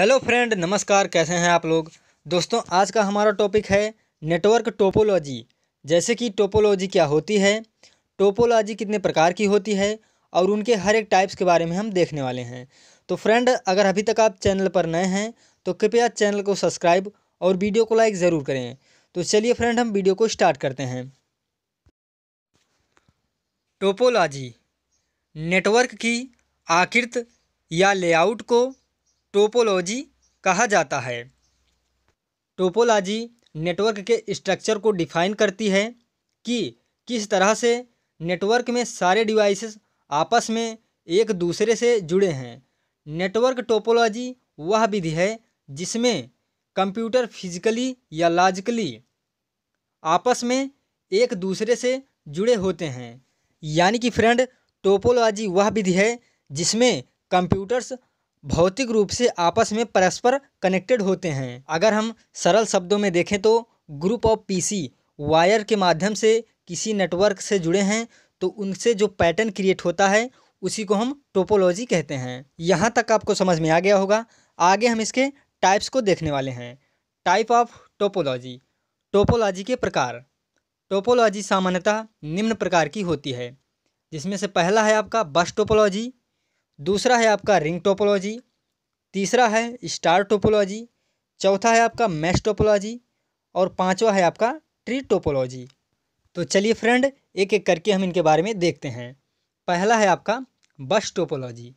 hello friend नमस्कार कैसे हैं आप लोग दोस्तों आज का हमारा टॉपिक है नेटवर्क टोपोलॉजी जैसे कि टोपोलॉजी क्या होती है टोपोलॉजी कितने प्रकार की होती है और उनके हर एक टाइप्स के बारे में हम देखने वाले हैं तो फ्रेंड अगर अभी तक आप चैनल पर नए हैं तो कृपया चैनल को सब्सक्राइब और वीडियो को लाइक ज़रूर करें तो चलिए फ्रेंड हम वीडियो को स्टार्ट करते हैं टोपोलॉजी नेटवर्क की आकृत या लेआउट को टोपोलॉजी कहा जाता है टोपोलॉजी नेटवर्क के स्ट्रक्चर को डिफाइन करती है कि किस तरह से नेटवर्क में सारे डिवाइसेस आपस में एक दूसरे से जुड़े हैं नेटवर्क टोपोलॉजी वह विधि है जिसमें कंप्यूटर फिजिकली या लॉजिकली आपस में एक दूसरे से जुड़े होते हैं यानी कि फ्रेंड टोपोलॉजी वह विधि है जिसमें कंप्यूटर्स भौतिक रूप से आपस में परस्पर कनेक्टेड होते हैं अगर हम सरल शब्दों में देखें तो ग्रुप ऑफ पीसी वायर के माध्यम से किसी नेटवर्क से जुड़े हैं तो उनसे जो पैटर्न क्रिएट होता है उसी को हम टोपोलॉजी कहते हैं यहाँ तक आपको समझ में आ गया होगा आगे हम इसके टाइप्स को देखने वाले हैं टाइप ऑफ टोपोलॉजी टोपोलॉजी के प्रकार टोपोलॉजी सामान्यतः निम्न प्रकार की होती है जिसमें से पहला है आपका बस टोपोलॉजी दूसरा है आपका रिंग टोपोलॉजी तीसरा है स्टार टोपोलॉजी चौथा है आपका मैच टोपोलॉजी और पांचवा है आपका ट्री टोपोलॉजी तो चलिए फ्रेंड एक एक करके हम इनके बारे में देखते हैं पहला है आपका बस टोपोलॉजी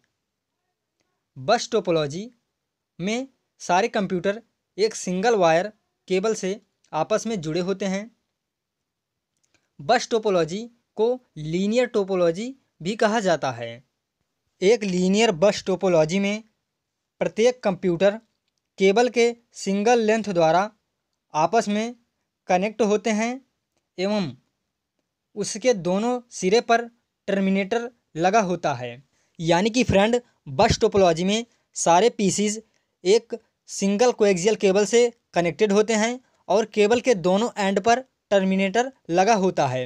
बस टोपोलॉजी में सारे कंप्यूटर एक सिंगल वायर केबल से आपस में जुड़े होते हैं बस टोपोलॉजी को लीनियर टोपोलॉजी भी कहा जाता है एक लीनियर बस टोपोलॉजी में प्रत्येक कंप्यूटर केबल के सिंगल लेंथ द्वारा आपस में कनेक्ट होते हैं एवं उसके दोनों सिरे पर टर्मिनेटर लगा होता है यानी कि फ्रेंड बस टोपोलॉजी में सारे पीसीज एक सिंगल कोएक्सियल केबल से कनेक्टेड होते हैं और केबल के दोनों एंड पर टर्मिनेटर लगा होता है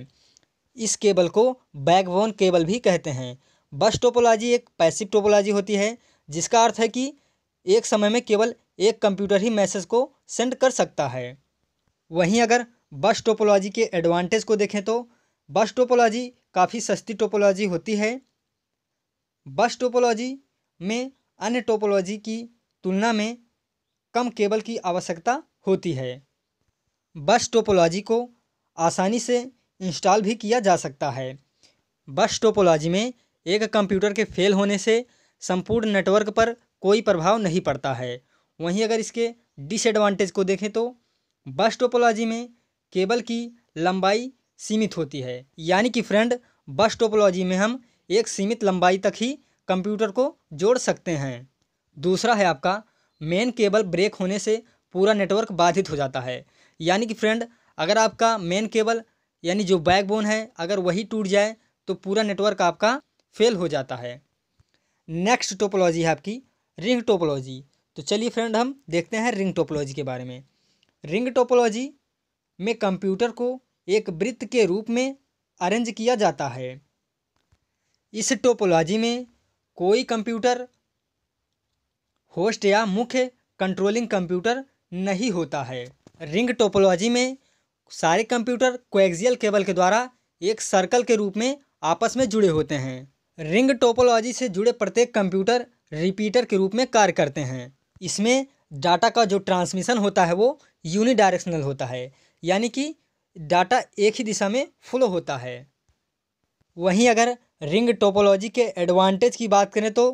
इस केबल को बैकबोन केबल भी कहते हैं बस टोपोलॉजी एक पैसिव टोपोलॉजी होती है जिसका अर्थ है कि एक समय में केवल एक कंप्यूटर ही मैसेज को सेंड कर सकता है वहीं अगर बस टोपोलॉजी के एडवांटेज को देखें तो बस टोपोलॉजी काफ़ी सस्ती टोपोलॉजी होती है बस टोपोलॉजी में अन्य टोपोलॉजी की तुलना में कम केबल की आवश्यकता होती है बस टोपोलॉजी को आसानी से इंस्टॉल भी किया जा सकता है बस टोपोलॉजी में एक कंप्यूटर के फेल होने से संपूर्ण नेटवर्क पर कोई प्रभाव नहीं पड़ता है वहीं अगर इसके डिसएडवांटेज को देखें तो बस टोपोलॉजी में केबल की लंबाई सीमित होती है यानी कि फ्रेंड बस टोपोलॉजी में हम एक सीमित लंबाई तक ही कंप्यूटर को जोड़ सकते हैं दूसरा है आपका मेन केबल ब्रेक होने से पूरा नेटवर्क बाधित हो जाता है यानी कि फ्रेंड अगर आपका मेन केबल यानी जो बैकबोन है अगर वही टूट जाए तो पूरा नेटवर्क आपका फेल हो जाता है नेक्स्ट टोपोलॉजी है आपकी रिंग टोपोलॉजी तो चलिए फ्रेंड हम देखते हैं रिंग टोपोलॉजी के बारे में रिंग टोपोलॉजी में कंप्यूटर को एक वृत्त के रूप में अरेंज किया जाता है इस टोपोलॉजी में कोई कंप्यूटर होस्ट या मुख्य कंट्रोलिंग कंप्यूटर नहीं होता है रिंग टोपोलॉजी में सारे कंप्यूटर कोएक्सियल केबल के द्वारा एक सर्कल के रूप में आपस में जुड़े होते हैं रिंग टोपोलॉजी से जुड़े प्रत्येक कंप्यूटर रिपीटर के रूप में कार्य करते हैं इसमें डाटा का जो ट्रांसमिशन होता है वो यूनिडायरेक्शनल होता है यानी कि डाटा एक ही दिशा में फ्लो होता है वहीं अगर रिंग टोपोलॉजी के एडवांटेज की बात करें तो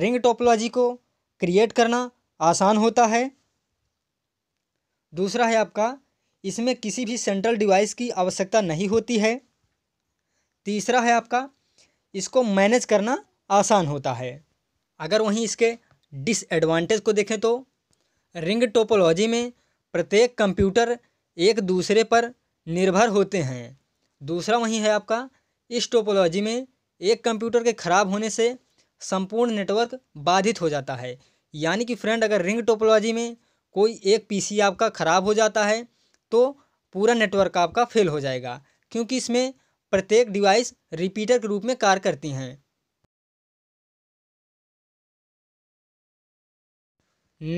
रिंग टोपोलॉजी को क्रिएट करना आसान होता है दूसरा है आपका इसमें किसी भी सेंट्रल डिवाइस की आवश्यकता नहीं होती है तीसरा है आपका इसको मैनेज करना आसान होता है अगर वहीं इसके डिसएडवांटेज को देखें तो रिंग टोपोलॉजी में प्रत्येक कंप्यूटर एक दूसरे पर निर्भर होते हैं दूसरा वहीं है आपका इस टोपोलॉजी में एक कंप्यूटर के ख़राब होने से संपूर्ण नेटवर्क बाधित हो जाता है यानी कि फ्रेंड अगर रिंग टोपोलॉजी में कोई एक पीसी आपका ख़राब हो जाता है तो पूरा नेटवर्क आपका फेल हो जाएगा क्योंकि इसमें प्रत्येक डिवाइस रिपीटर के रूप में कार्य करती हैं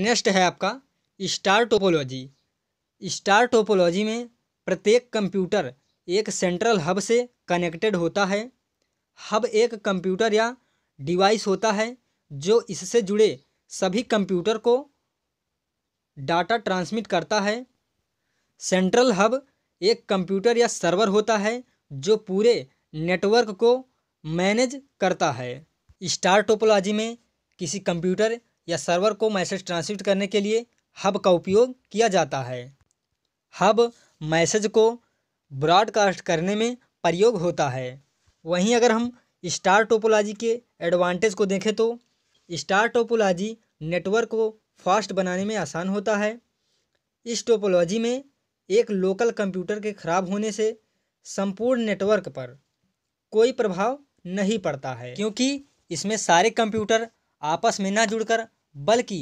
नेक्स्ट है आपका स्टार टोपोलॉजी स्टार टोपोलॉजी में प्रत्येक कंप्यूटर एक सेंट्रल हब से कनेक्टेड होता है हब एक कंप्यूटर या डिवाइस होता है जो इससे जुड़े सभी कंप्यूटर को डाटा ट्रांसमिट करता है सेंट्रल हब एक कंप्यूटर या सर्वर होता है जो पूरे नेटवर्क को मैनेज करता है स्टार टोपोलॉजी में किसी कंप्यूटर या सर्वर को मैसेज ट्रांसमिट करने के लिए हब का उपयोग किया जाता है हब मैसेज को ब्रॉडकास्ट करने में प्रयोग होता है वहीं अगर हम स्टार टोपोलॉजी के एडवांटेज को देखें तो स्टार टोपोलॉजी नेटवर्क को फास्ट बनाने में आसान होता है इस टोपोलॉजी में एक लोकल कंप्यूटर के ख़राब होने से संपूर्ण नेटवर्क पर कोई प्रभाव नहीं पड़ता है क्योंकि इसमें सारे कंप्यूटर आपस में ना जुड़कर बल्कि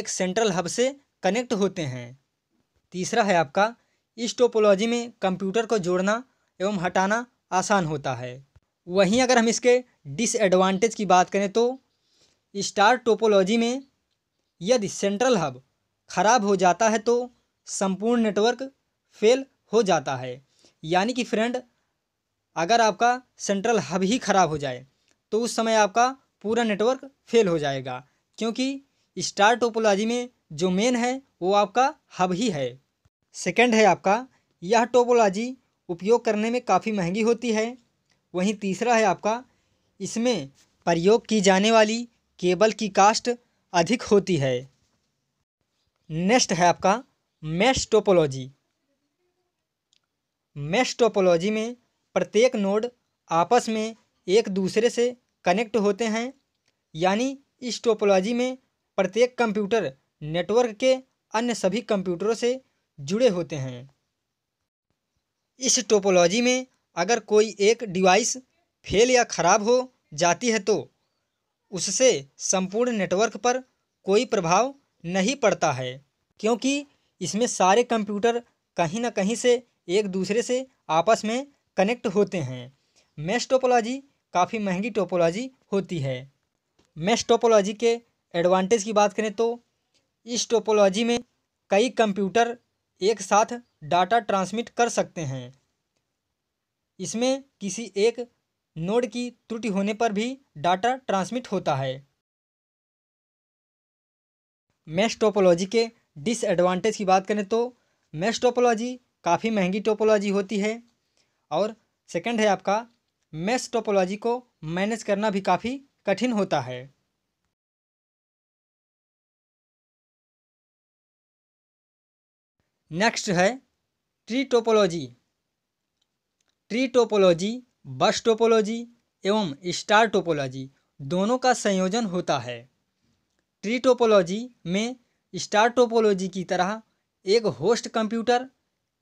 एक सेंट्रल हब से कनेक्ट होते हैं तीसरा है आपका इस टोपोलॉजी में कंप्यूटर को जोड़ना एवं हटाना आसान होता है वहीं अगर हम इसके डिसएडवांटेज की बात करें तो स्टार टोपोलॉजी में यदि सेंट्रल हब खराब हो जाता है तो संपूर्ण नेटवर्क फेल हो जाता है यानी कि फ्रेंड अगर आपका सेंट्रल हब ही ख़राब हो जाए तो उस समय आपका पूरा नेटवर्क फेल हो जाएगा क्योंकि स्टार टोपोलॉजी में जो मेन है वो आपका हब ही है सेकंड है आपका यह टोपोलॉजी उपयोग करने में काफ़ी महंगी होती है वहीं तीसरा है आपका इसमें प्रयोग की जाने वाली केबल की कास्ट अधिक होती है नेक्स्ट है आपका मैश टोपोलॉजी मेष टोपोलॉजी में प्रत्येक नोड आपस में एक दूसरे से कनेक्ट होते हैं यानी इस टोपोलॉजी में प्रत्येक कंप्यूटर नेटवर्क के अन्य सभी कंप्यूटरों से जुड़े होते हैं इस टोपोलॉजी में अगर कोई एक डिवाइस फेल या ख़राब हो जाती है तो उससे संपूर्ण नेटवर्क पर कोई प्रभाव नहीं पड़ता है क्योंकि इसमें सारे कंप्यूटर कहीं ना कहीं से एक दूसरे से आपस में कनेक्ट होते हैं मेस्टोपोलॉजी टोपोलॉजी काफ़ी महंगी टोपोलॉजी होती है मेस्टोपोलॉजी टोपोलॉजी के एडवांटेज की बात करें तो इस टोपोलॉजी में कई कंप्यूटर एक साथ डाटा ट्रांसमिट कर सकते हैं इसमें किसी एक नोड की त्रुटि होने पर भी डाटा ट्रांसमिट होता है मेस्टोपोलॉजी टोपोलॉजी के डिसएडवांटेज की बात करें तो मेस्टोपोलॉजी टोपोलॉजी काफ़ी महंगी टोपोलॉजी होती है और सेकंड है आपका मेस टोपोलॉजी को मैनेज करना भी काफ़ी कठिन होता है नेक्स्ट है tree topology tree topology bus topology एवं स्टार टोपोलॉजी दोनों का संयोजन होता है ट्री टोपोलॉजी में स्टार टोपोलॉजी की तरह एक होस्ट कंप्यूटर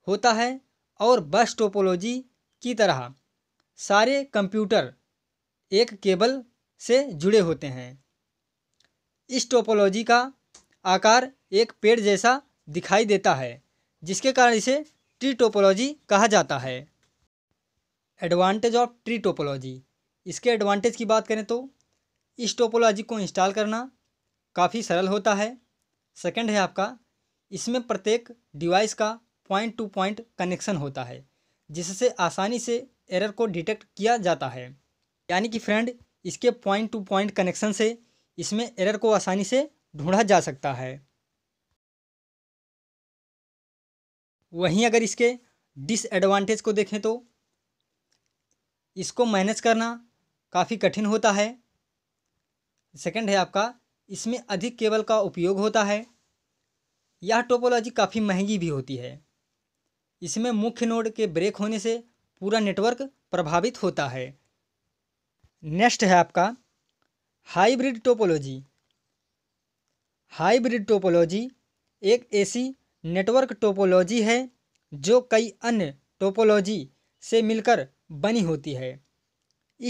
होता है और बस टोपोलॉजी की तरह सारे कंप्यूटर एक केबल से जुड़े होते हैं इस टोपोलॉजी का आकार एक पेड़ जैसा दिखाई देता है जिसके कारण इसे ट्री टोपोलॉजी कहा जाता है एडवांटेज ऑफ ट्री टोपोलॉजी इसके एडवांटेज की बात करें तो इस टोपोलॉजी को इंस्टॉल करना काफ़ी सरल होता है सेकंड है आपका इसमें प्रत्येक डिवाइस का पॉइंट टू पॉइंट कनेक्शन होता है जिससे आसानी से एरर को डिटेक्ट किया जाता है यानी कि फ्रेंड इसके पॉइंट टू पॉइंट कनेक्शन से इसमें एरर को आसानी से ढूंढा जा सकता है वहीं अगर इसके डिसएडवांटेज को देखें तो इसको मैनेज करना काफ़ी कठिन होता है सेकंड है आपका इसमें अधिक केबल का उपयोग होता है यह टोपोलॉजी काफ़ी महंगी भी होती है इसमें मुख्य नोड के ब्रेक होने से पूरा नेटवर्क प्रभावित होता है नेक्स्ट है आपका हाइब्रिड टोपोलॉजी हाइब्रिड टोपोलॉजी एक ऐसी नेटवर्क टोपोलॉजी है जो कई अन्य टोपोलॉजी से मिलकर बनी होती है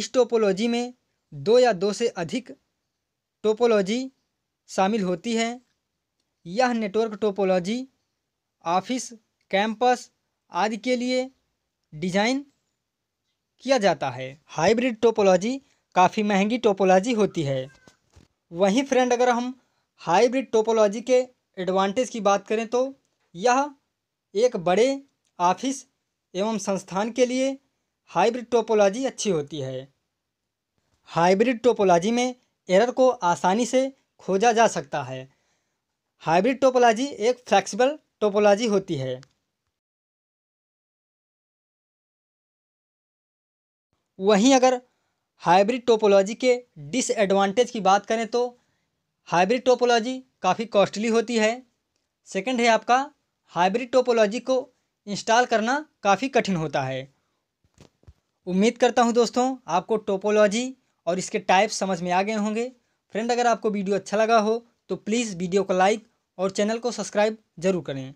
इस टोपोलॉजी में दो या दो से अधिक टोपोलॉजी शामिल होती है यह नेटवर्क टोपोलॉजी ऑफिस कैंपस आदि के लिए डिजाइन किया जाता है हाइब्रिड टोपोलॉजी काफ़ी महंगी टोपोलॉजी होती है वहीं फ्रेंड अगर हम हाइब्रिड टोपोलॉजी के एडवांटेज की बात करें तो यह एक बड़े ऑफिस एवं संस्थान के लिए हाइब्रिड टोपोलॉजी अच्छी होती है हाइब्रिड टोपोलॉजी में एरर को आसानी से खोजा जा सकता है हाइब्रिड टोपोलॉजी एक फ्लेक्सिबल टोपोलॉजी होती है वहीं अगर हाइब्रिड टोपोलॉजी के डिसएडवांटेज की बात करें तो हाइब्रिड टोपोलॉजी काफ़ी कॉस्टली होती है सेकंड है आपका हाइब्रिड टोपोलॉजी को इंस्टॉल करना काफ़ी कठिन होता है उम्मीद करता हूं दोस्तों आपको टोपोलॉजी और इसके टाइप समझ में आ गए होंगे फ्रेंड अगर आपको वीडियो अच्छा लगा हो तो प्लीज़ वीडियो को लाइक और चैनल को सब्सक्राइब जरूर करें